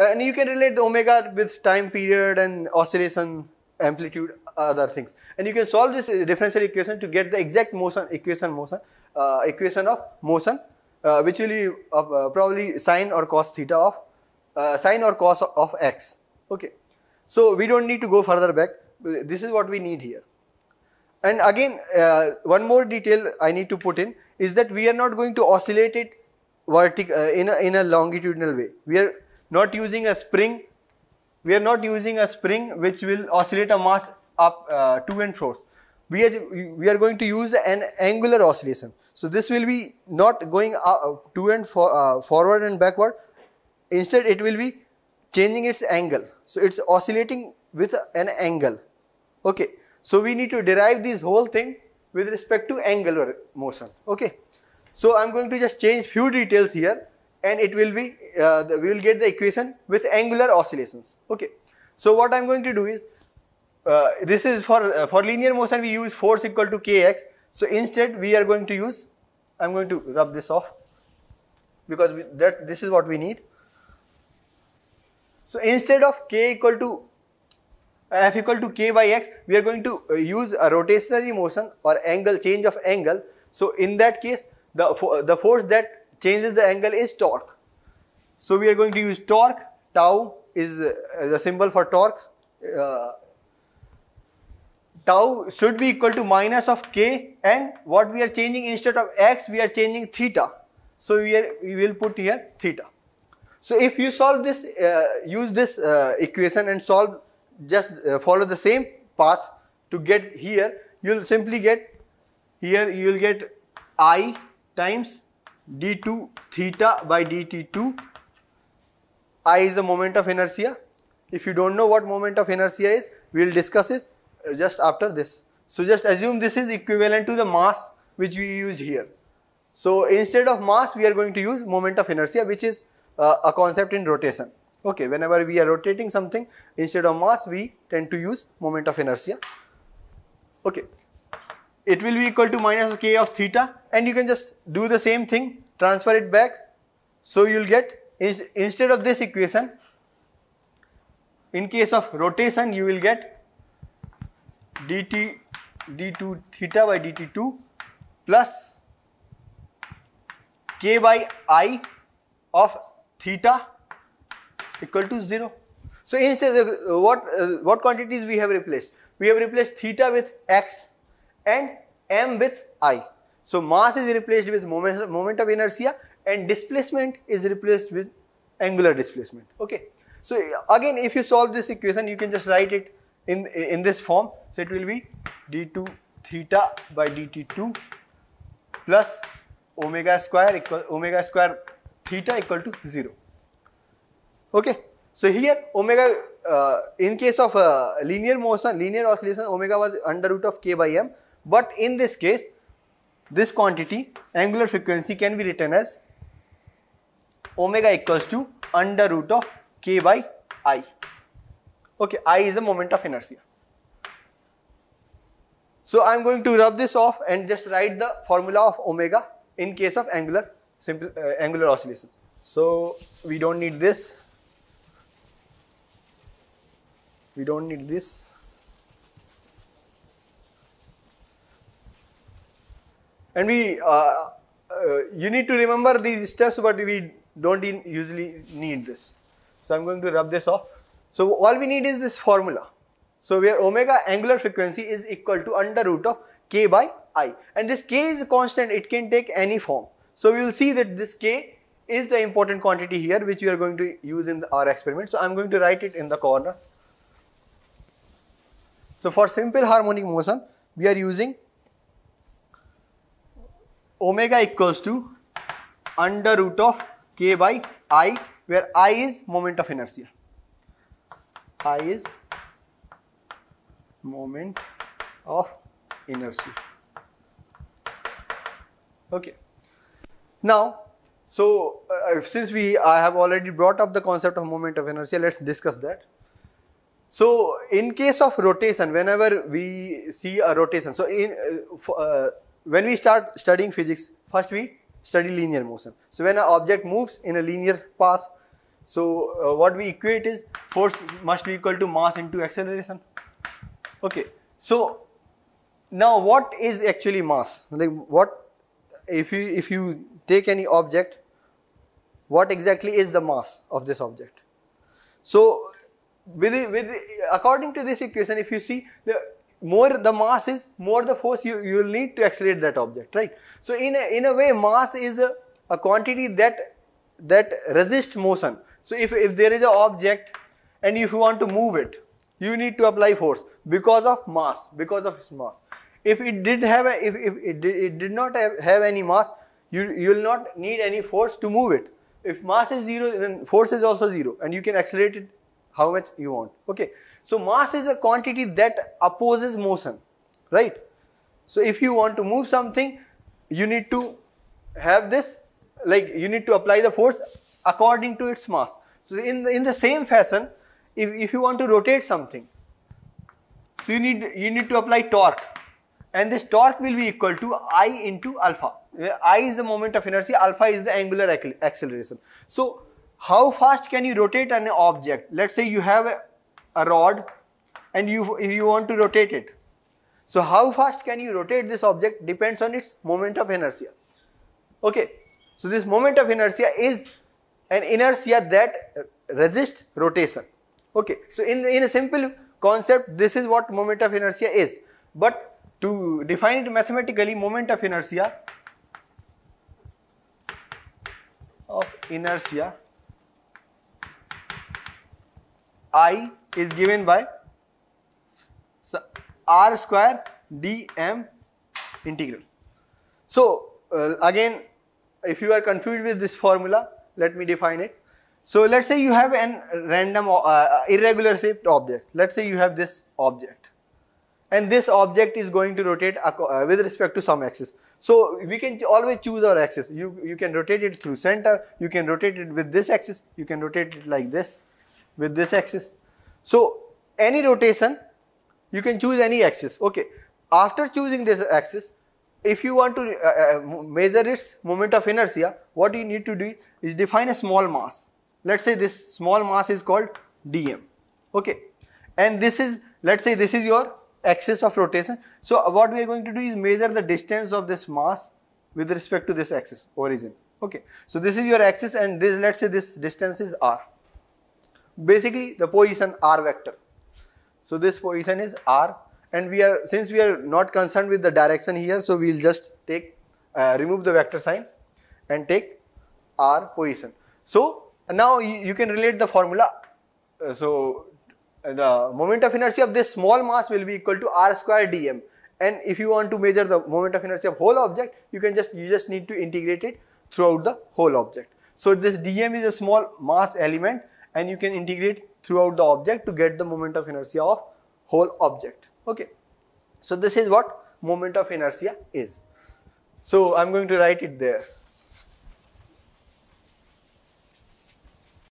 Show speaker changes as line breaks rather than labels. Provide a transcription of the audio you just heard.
Uh, and you can relate the omega with time period and oscillation amplitude other things and you can solve this differential equation to get the exact motion equation motion uh, equation of motion uh, which will be uh, probably sine or cos theta of uh, sine or cos of, x okay so we don't need to go further back this is what we need here and again uh, one more detail i need to put in is that we are not going to oscillate it vertic in a, in a longitudinal way we are not using a spring we are not using a spring which will oscillate a mass up uh, to and fro we are we are going to use an angular oscillation so this will be not going up, uh, to and for, uh, forward and backward instead it will be changing its angle so it's oscillating with an angle okay so we need to derive this whole thing with respect to angular motion okay so i'm going to just change few details here and it will be, uh, we will get the equation with angular oscillations, okay. So what I am going to do is, uh, this is for, uh, for linear motion we use force equal to kx, so instead we are going to use, I am going to rub this off because we, that this is what we need. So instead of k equal to uh, f equal to k by x, we are going to uh, use a rotationary motion or angle change of angle. So in that case, the, the force that changes the angle is torque. So we are going to use torque, tau is the uh, symbol for torque. Uh, tau should be equal to minus of k and what we are changing instead of x we are changing theta. So we, are, we will put here theta. So if you solve this, uh, use this uh, equation and solve, just uh, follow the same path to get here, you will simply get, here you will get i times d2 theta by dt2 i is the moment of inertia if you don't know what moment of inertia is we will discuss it just after this so just assume this is equivalent to the mass which we used here so instead of mass we are going to use moment of inertia which is uh, a concept in rotation okay whenever we are rotating something instead of mass we tend to use moment of inertia okay it will be equal to minus k of theta and you can just do the same thing transfer it back. So you will get is, instead of this equation in case of rotation you will get dt d2 theta by dt2 plus k by i of theta equal to 0. So instead of uh, what uh, what quantities we have replaced? We have replaced theta with x and m with i. So mass is replaced with moment, moment of inertia and displacement is replaced with angular displacement. Okay. So again, if you solve this equation, you can just write it in, in this form. So it will be d2 theta by dt2 plus omega square equal omega square theta equal to 0. Okay. So here omega uh, in case of uh, linear motion, linear oscillation, omega was under root of k by m. But in this case, this quantity angular frequency can be written as omega equals to under root of k by i. Okay, i is the moment of inertia. So I am going to rub this off and just write the formula of omega in case of angular simple uh, angular oscillations. So we don't need this. We don't need this. and we uh, uh, you need to remember these steps but we don't usually need this so i'm going to rub this off so all we need is this formula so where omega angular frequency is equal to under root of k by i and this k is a constant it can take any form so we will see that this k is the important quantity here which we are going to use in our experiment so i'm going to write it in the corner so for simple harmonic motion we are using omega equals to under root of k by i where i is moment of inertia i is moment of inertia okay now so uh, uh, since we i have already brought up the concept of moment of inertia let's discuss that so in case of rotation whenever we see a rotation so in uh, uh, when we start studying physics, first we study linear motion. So when an object moves in a linear path, so uh, what we equate is force must be equal to mass into acceleration. Okay, so now what is actually mass? Like what if you if you take any object, what exactly is the mass of this object? So with with according to this equation, if you see the more the mass is, more the force you, you will need to accelerate that object, right? So in a, in a way, mass is a, a quantity that that resists motion. So if, if there is an object and if you want to move it, you need to apply force because of mass, because of its mass. If it did have a, if, if it, did, it did not have, have any mass, you, you will not need any force to move it. If mass is zero, then force is also zero and you can accelerate it how much you want okay so mass is a quantity that opposes motion right so if you want to move something you need to have this like you need to apply the force according to its mass so in the, in the same fashion if, if you want to rotate something so you need you need to apply torque and this torque will be equal to i into alpha i is the moment of inertia alpha is the angular acceleration so how fast can you rotate an object? Let's say you have a, a rod and you, you want to rotate it. So how fast can you rotate this object depends on its moment of inertia. Okay, so this moment of inertia is an inertia that resists rotation. Okay, so in, in a simple concept, this is what moment of inertia is. But to define it mathematically, moment of inertia of inertia I is given by R square dm integral. So uh, again, if you are confused with this formula, let me define it. So let's say you have an random uh, uh irregular shaped object. Let's say you have this object and this object is going to rotate uh, with respect to some axis. So we can always choose our axis. You, you can rotate it through center, you can rotate it with this axis, you can rotate it like this with this axis. So any rotation you can choose any axis okay after choosing this axis if you want to uh, uh, measure its moment of inertia what you need to do is define a small mass let's say this small mass is called dm okay and this is let's say this is your axis of rotation so what we are going to do is measure the distance of this mass with respect to this axis origin okay so this is your axis and this let's say this distance is r basically the position r vector. So this position is r and we are since we are not concerned with the direction here so we will just take uh, remove the vector sign and take r position. So now you, can relate the formula. Uh, so the moment of inertia of this small mass will be equal to r square dm and if you want to measure the moment of inertia of whole object you can just you just need to integrate it throughout the whole object. So this dm is a small mass element and you can integrate throughout the object to get the moment of inertia of whole object okay so this is what moment of inertia is so i'm going to write it there